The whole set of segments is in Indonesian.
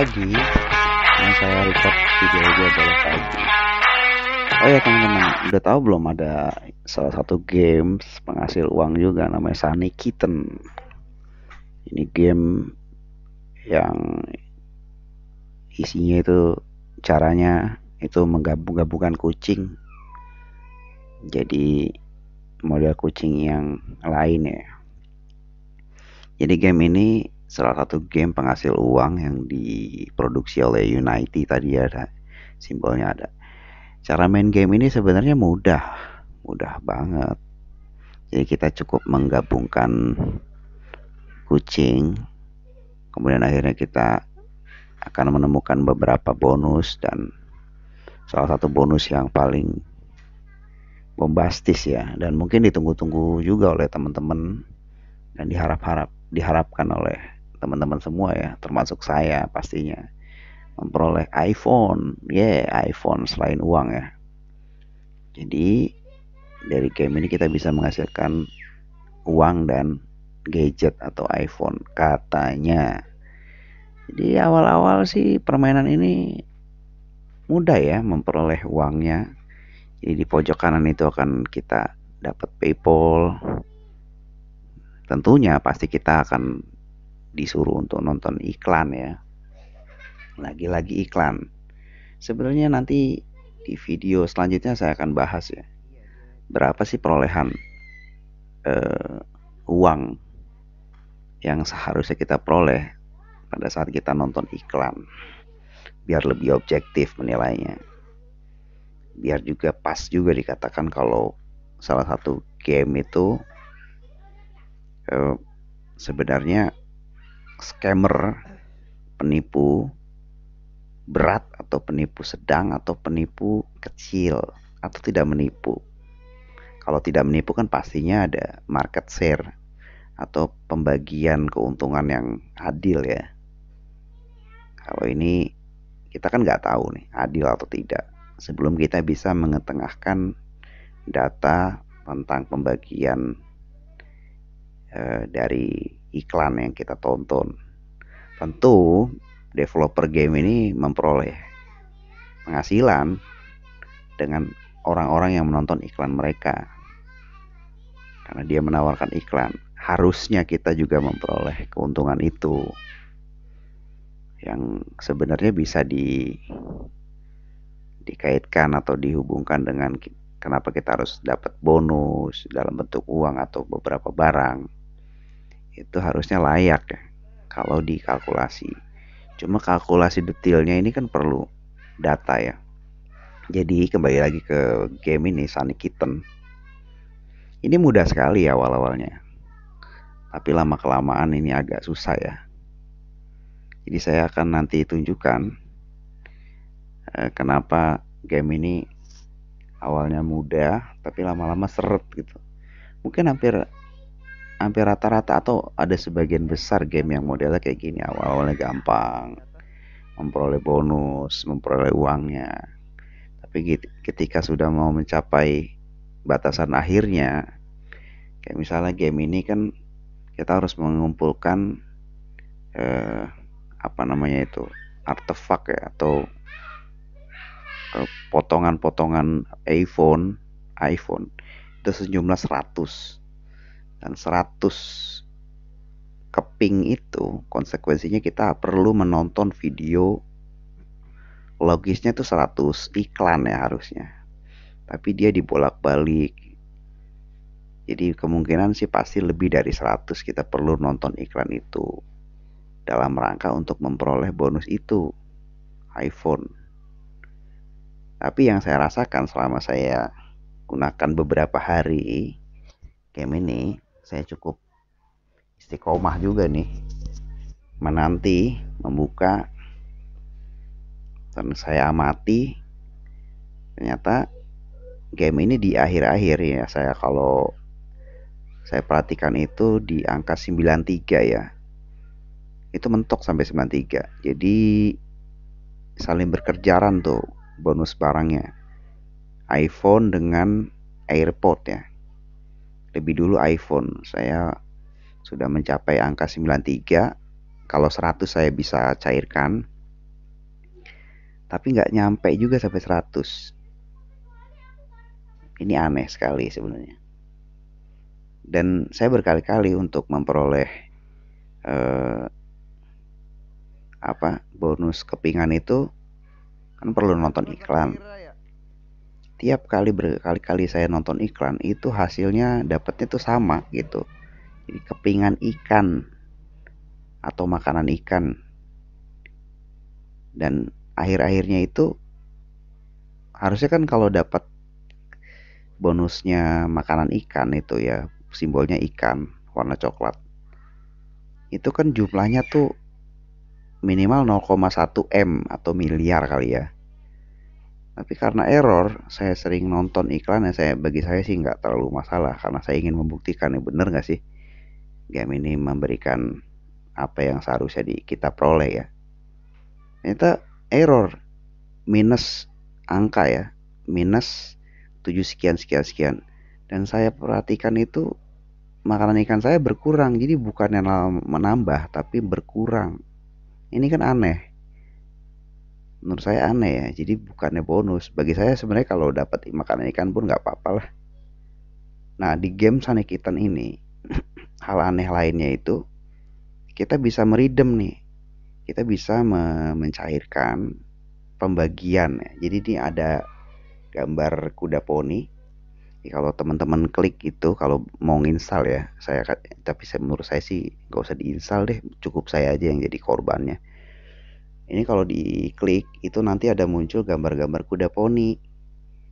pagi yang saya record video gue adalah pagi oh ya teman-teman udah tahu belum ada salah satu games penghasil uang juga namanya Sunny Kitten ini game yang isinya itu caranya itu menggabung-gabungkan kucing jadi model kucing yang lain ya jadi game ini salah satu game penghasil uang yang diproduksi oleh Unity tadi ada ya, simbolnya ada cara main game ini sebenarnya mudah mudah banget jadi kita cukup menggabungkan kucing kemudian akhirnya kita akan menemukan beberapa bonus dan salah satu bonus yang paling bombastis ya dan mungkin ditunggu-tunggu juga oleh teman-teman dan diharap-harap diharapkan oleh teman-teman semua ya, termasuk saya pastinya memperoleh iPhone. Ya, yeah, iPhone selain uang ya. Jadi dari game ini kita bisa menghasilkan uang dan gadget atau iPhone katanya. Jadi awal-awal sih permainan ini mudah ya memperoleh uangnya. Jadi di pojok kanan itu akan kita dapat PayPal. Tentunya pasti kita akan disuruh untuk nonton iklan ya lagi-lagi iklan sebenarnya nanti di video selanjutnya saya akan bahas ya berapa sih perolehan uh, uang yang seharusnya kita peroleh pada saat kita nonton iklan biar lebih objektif menilainya biar juga pas juga dikatakan kalau salah satu game itu uh, sebenarnya scammer, penipu berat atau penipu sedang atau penipu kecil atau tidak menipu. Kalau tidak menipu kan pastinya ada market share atau pembagian keuntungan yang adil ya. Kalau ini kita kan nggak tahu nih adil atau tidak sebelum kita bisa mengetengahkan data tentang pembagian Eh, dari iklan yang kita tonton. Tentu developer game ini memperoleh penghasilan dengan orang-orang yang menonton iklan mereka. Karena dia menawarkan iklan, harusnya kita juga memperoleh keuntungan itu. Yang sebenarnya bisa di dikaitkan atau dihubungkan dengan kenapa kita harus dapat bonus dalam bentuk uang atau beberapa barang itu harusnya layak ya kalau dikalkulasi. Cuma kalkulasi detailnya ini kan perlu data ya. Jadi kembali lagi ke game ini Sunny Kitten. Ini mudah sekali ya awal-awalnya. Ya. Tapi lama kelamaan ini agak susah ya. Jadi saya akan nanti tunjukkan eh, kenapa game ini awalnya mudah tapi lama-lama seret gitu. Mungkin hampir hampir rata-rata atau ada sebagian besar game yang modelnya kayak gini awal-awalnya gampang memperoleh bonus memperoleh uangnya tapi ketika sudah mau mencapai batasan akhirnya kayak misalnya game ini kan kita harus mengumpulkan eh, apa namanya itu artefak ya atau eh, potongan-potongan eh, iPhone iPhone itu sejumlah 100 dan 100 keping itu konsekuensinya kita perlu menonton video logisnya itu 100 iklan ya harusnya. Tapi dia dibolak-balik. Jadi kemungkinan sih pasti lebih dari 100 kita perlu nonton iklan itu dalam rangka untuk memperoleh bonus itu iPhone. Tapi yang saya rasakan selama saya gunakan beberapa hari game ini saya cukup istiqomah juga nih menanti membuka dan saya amati ternyata game ini di akhir-akhir ya saya kalau saya perhatikan itu di angka 93 ya itu mentok sampai 93 jadi saling berkerjaran tuh bonus barangnya iPhone dengan AirPod ya lebih dulu iPhone. Saya sudah mencapai angka 93. Kalau 100 saya bisa cairkan. Tapi nggak nyampe juga sampai 100. Ini aneh sekali sebenarnya. Dan saya berkali-kali untuk memperoleh eh, apa bonus kepingan itu kan perlu nonton iklan tiap kali berkali-kali saya nonton iklan itu hasilnya dapatnya tuh sama gitu jadi kepingan ikan atau makanan ikan dan akhir-akhirnya itu harusnya kan kalau dapat bonusnya makanan ikan itu ya simbolnya ikan warna coklat itu kan jumlahnya tuh minimal 0,1 M atau miliar kali ya tapi karena error, saya sering nonton iklan yang saya bagi saya sih nggak terlalu masalah karena saya ingin membuktikan ya bener nggak sih game ini memberikan apa yang seharusnya di, kita peroleh ya. Ternyata error minus angka ya, minus 7 sekian sekian sekian. Dan saya perhatikan itu makanan ikan saya berkurang, jadi bukan yang menambah tapi berkurang. Ini kan aneh menurut saya aneh ya jadi bukannya bonus bagi saya sebenarnya kalau dapat makanan ikan pun nggak apa-apa lah nah di game Sanekitan ini hal aneh lainnya itu kita bisa meridem nih kita bisa me mencairkan pembagian ya. jadi ini ada gambar kuda poni ya, kalau teman-teman klik itu kalau mau install ya saya tapi saya, menurut saya sih nggak usah diinstal deh cukup saya aja yang jadi korbannya ini kalau diklik itu nanti ada muncul gambar-gambar kuda poni.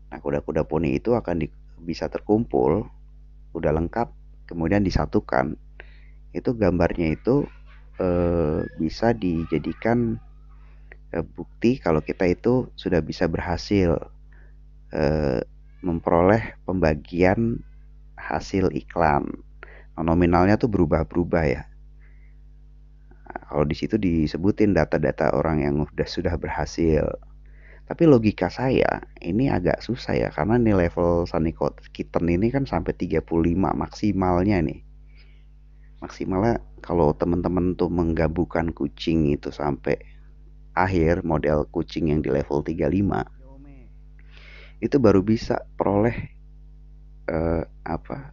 Nah, kuda-kuda poni itu akan di, bisa terkumpul, udah lengkap, kemudian disatukan. Itu gambarnya itu e, bisa dijadikan e, bukti kalau kita itu sudah bisa berhasil e, memperoleh pembagian hasil iklan. Nah, nominalnya tuh berubah-berubah ya kalau di situ disebutin data-data orang yang sudah sudah berhasil. Tapi logika saya ini agak susah ya karena nih level Kitten ini kan sampai 35 maksimalnya nih. Maksimalnya kalau teman-teman tuh menggabungkan kucing itu sampai akhir model kucing yang di level 35 itu baru bisa peroleh uh, apa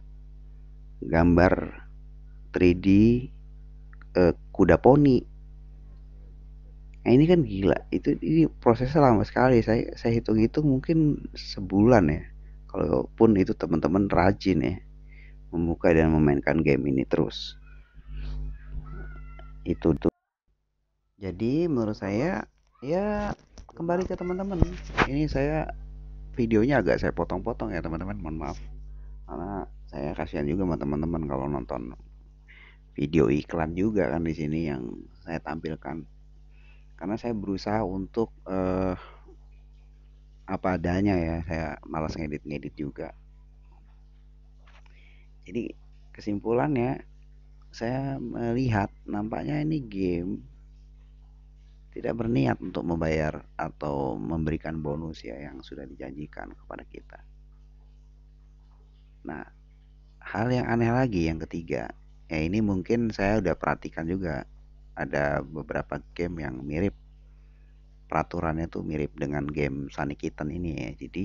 gambar 3D uh, eh, kuda poni nah ini kan gila itu ini prosesnya lama sekali saya saya hitung itu mungkin sebulan ya kalaupun itu teman-teman rajin ya membuka dan memainkan game ini terus itu tuh jadi menurut saya ya kembali ke teman-teman ini saya videonya agak saya potong-potong ya teman-teman mohon maaf karena saya kasihan juga sama teman-teman kalau nonton video iklan juga kan di sini yang saya tampilkan karena saya berusaha untuk eh, apa adanya ya saya malas ngedit-ngedit juga jadi kesimpulannya saya melihat nampaknya ini game tidak berniat untuk membayar atau memberikan bonus ya yang sudah dijanjikan kepada kita. Nah, hal yang aneh lagi yang ketiga Ya ini mungkin saya udah perhatikan juga ada beberapa game yang mirip peraturannya tuh mirip dengan game Sunny Kitten ini ya. Jadi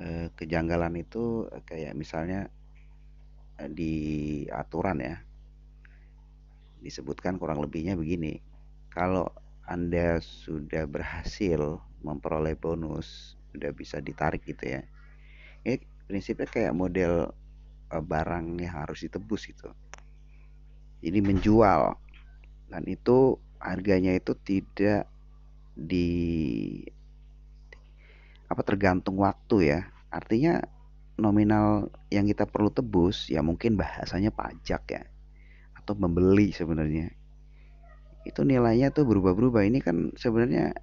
eh, kejanggalan itu eh, kayak misalnya eh, di aturan ya disebutkan kurang lebihnya begini. Kalau Anda sudah berhasil memperoleh bonus, sudah bisa ditarik gitu ya. Ini prinsipnya kayak model Eh, barang barangnya harus ditebus itu. Ini menjual dan itu harganya itu tidak di apa tergantung waktu ya. Artinya nominal yang kita perlu tebus ya mungkin bahasanya pajak ya atau membeli sebenarnya. Itu nilainya tuh berubah-berubah. Ini kan sebenarnya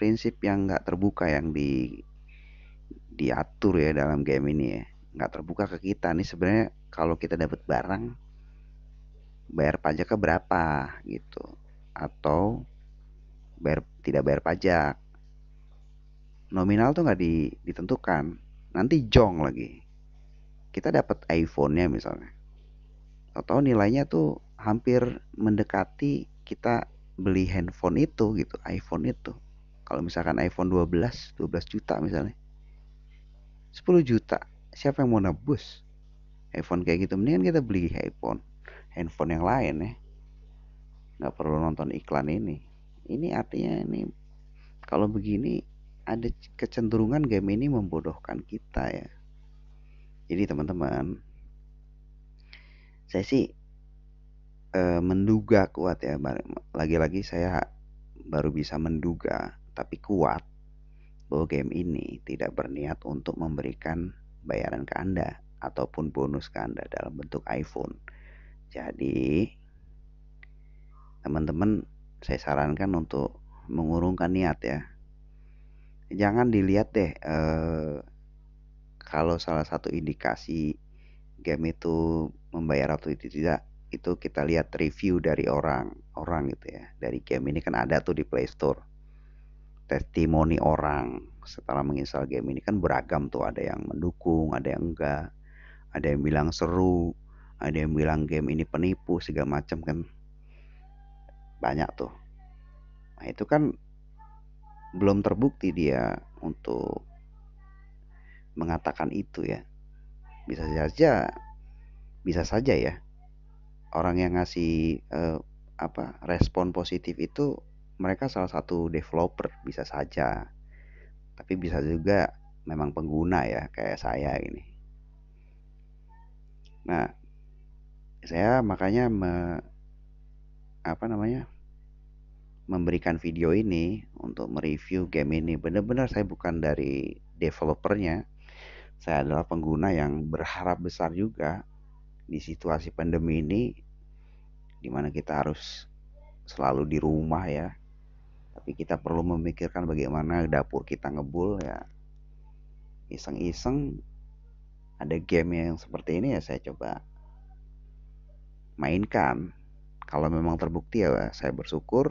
prinsip yang nggak terbuka yang di diatur ya dalam game ini ya nggak terbuka ke kita nih sebenarnya kalau kita dapat barang bayar pajak ke berapa gitu atau bayar tidak bayar pajak nominal tuh nggak di, ditentukan nanti jong lagi kita dapat iPhone-nya misalnya atau nilainya tuh hampir mendekati kita beli handphone itu gitu iPhone itu kalau misalkan iPhone 12 12 juta misalnya 10 juta siapa yang mau nebus iPhone kayak gitu mendingan kita beli iPhone handphone yang lain ya nggak perlu nonton iklan ini ini artinya ini kalau begini ada kecenderungan game ini membodohkan kita ya jadi teman-teman saya sih e, menduga kuat ya lagi-lagi saya baru bisa menduga tapi kuat bahwa game ini tidak berniat untuk memberikan bayaran ke Anda ataupun bonus ke Anda dalam bentuk iPhone. Jadi teman-teman saya sarankan untuk mengurungkan niat ya. Jangan dilihat deh eh, kalau salah satu indikasi game itu membayar atau itu tidak itu kita lihat review dari orang-orang gitu ya. Dari game ini kan ada tuh di Play Store. Testimoni orang setelah menginstal game ini kan beragam tuh ada yang mendukung ada yang enggak ada yang bilang seru ada yang bilang game ini penipu segala macam kan banyak tuh nah itu kan belum terbukti dia untuk mengatakan itu ya bisa saja bisa saja ya orang yang ngasih eh, apa respon positif itu mereka salah satu developer bisa saja tapi bisa juga memang pengguna ya kayak saya ini. nah saya makanya me, apa namanya memberikan video ini untuk mereview game ini. Benar-benar saya bukan dari developernya. Saya adalah pengguna yang berharap besar juga di situasi pandemi ini dimana kita harus selalu di rumah ya tapi kita perlu memikirkan bagaimana dapur kita ngebul ya iseng-iseng ada game yang seperti ini ya saya coba mainkan kalau memang terbukti ya saya bersyukur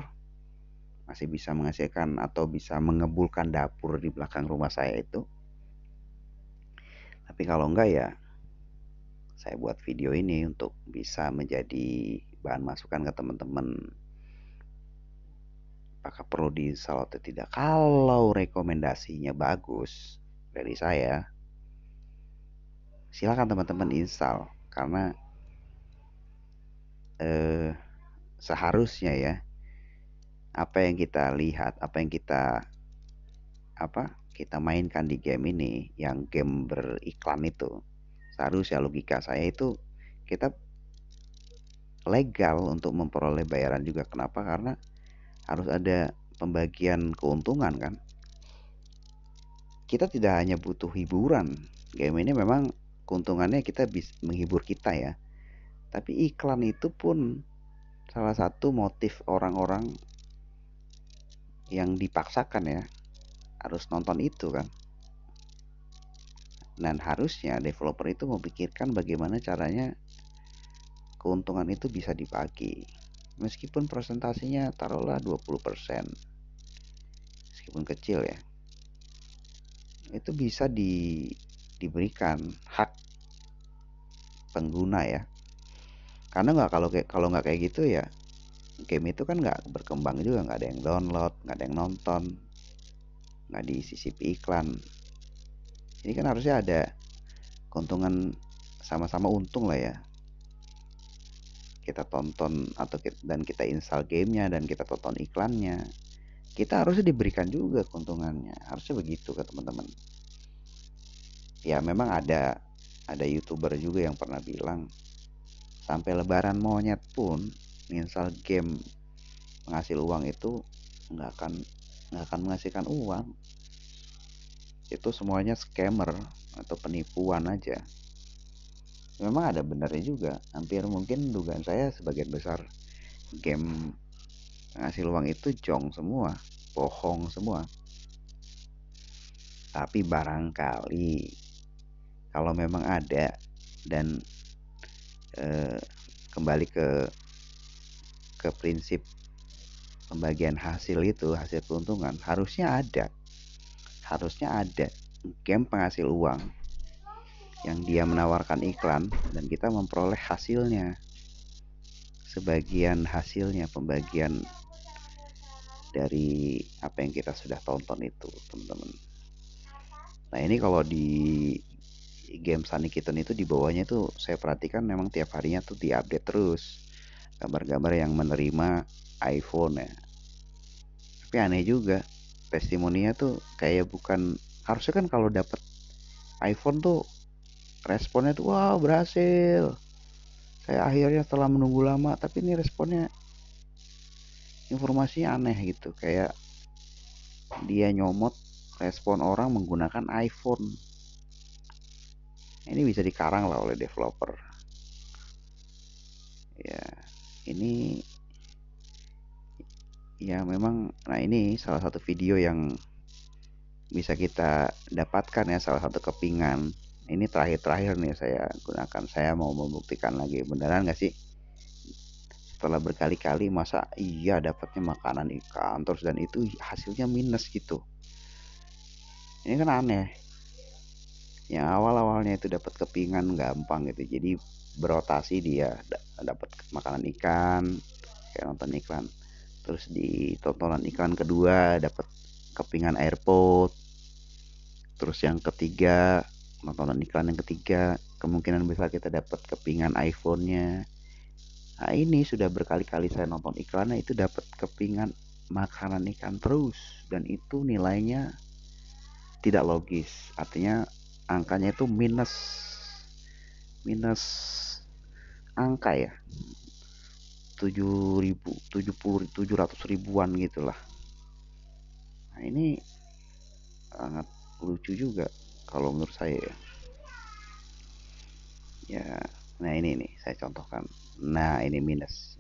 masih bisa menghasilkan atau bisa mengebulkan dapur di belakang rumah saya itu tapi kalau enggak ya saya buat video ini untuk bisa menjadi bahan masukan ke teman-teman apakah perlu diinstal atau tidak kalau rekomendasinya bagus dari saya silakan teman-teman install karena eh, seharusnya ya apa yang kita lihat apa yang kita apa kita mainkan di game ini yang game beriklan itu seharusnya logika saya itu kita legal untuk memperoleh bayaran juga kenapa karena harus ada pembagian keuntungan kan kita tidak hanya butuh hiburan game ini memang keuntungannya kita bisa menghibur kita ya tapi iklan itu pun salah satu motif orang-orang yang dipaksakan ya harus nonton itu kan dan harusnya developer itu memikirkan bagaimana caranya keuntungan itu bisa dibagi meskipun presentasinya taruhlah 20% meskipun kecil ya itu bisa di, diberikan hak pengguna ya karena nggak kalau kalau nggak kayak gitu ya game itu kan nggak berkembang juga nggak ada yang download nggak ada yang nonton nggak di CCP iklan ini kan harusnya ada keuntungan sama-sama untung lah ya kita tonton atau kita, dan kita install gamenya dan kita tonton iklannya kita harusnya diberikan juga keuntungannya harusnya begitu ke teman-teman ya memang ada ada youtuber juga yang pernah bilang sampai lebaran monyet pun install game menghasil uang itu nggak akan nggak akan menghasilkan uang itu semuanya scammer atau penipuan aja memang ada benarnya juga hampir mungkin dugaan saya sebagian besar game ngasih uang itu jong semua bohong semua tapi barangkali kalau memang ada dan eh, kembali ke ke prinsip pembagian hasil itu hasil keuntungan harusnya ada harusnya ada game penghasil uang yang dia menawarkan iklan dan kita memperoleh hasilnya sebagian hasilnya pembagian dari apa yang kita sudah tonton itu teman-teman nah ini kalau di game Sunny Kitten itu di bawahnya tuh saya perhatikan memang tiap harinya tuh di update terus gambar-gambar yang menerima iPhone ya tapi aneh juga testimoninya tuh kayak bukan harusnya kan kalau dapat iPhone tuh responnya tuh wow berhasil saya akhirnya setelah menunggu lama tapi ini responnya informasinya aneh gitu kayak dia nyomot respon orang menggunakan iPhone ini bisa dikarang lah oleh developer ya ini ya memang nah ini salah satu video yang bisa kita dapatkan ya salah satu kepingan ini terakhir-terakhir nih saya gunakan saya mau membuktikan lagi beneran gak sih setelah berkali-kali masa iya dapatnya makanan ikan terus dan itu hasilnya minus gitu ini kan aneh yang awal-awalnya itu dapat kepingan gampang gitu jadi berotasi dia dapat makanan ikan kayak nonton iklan terus di tontonan iklan kedua dapat kepingan airpod terus yang ketiga nonton iklan yang ketiga kemungkinan besar kita dapat kepingan iPhone-nya nah ini sudah berkali-kali saya nonton iklannya itu dapat kepingan makanan ikan terus dan itu nilainya tidak logis artinya angkanya itu minus minus angka ya 7000 70 700 ribuan gitulah nah ini sangat lucu juga kalau menurut saya ya ya nah ini nih saya contohkan nah ini minus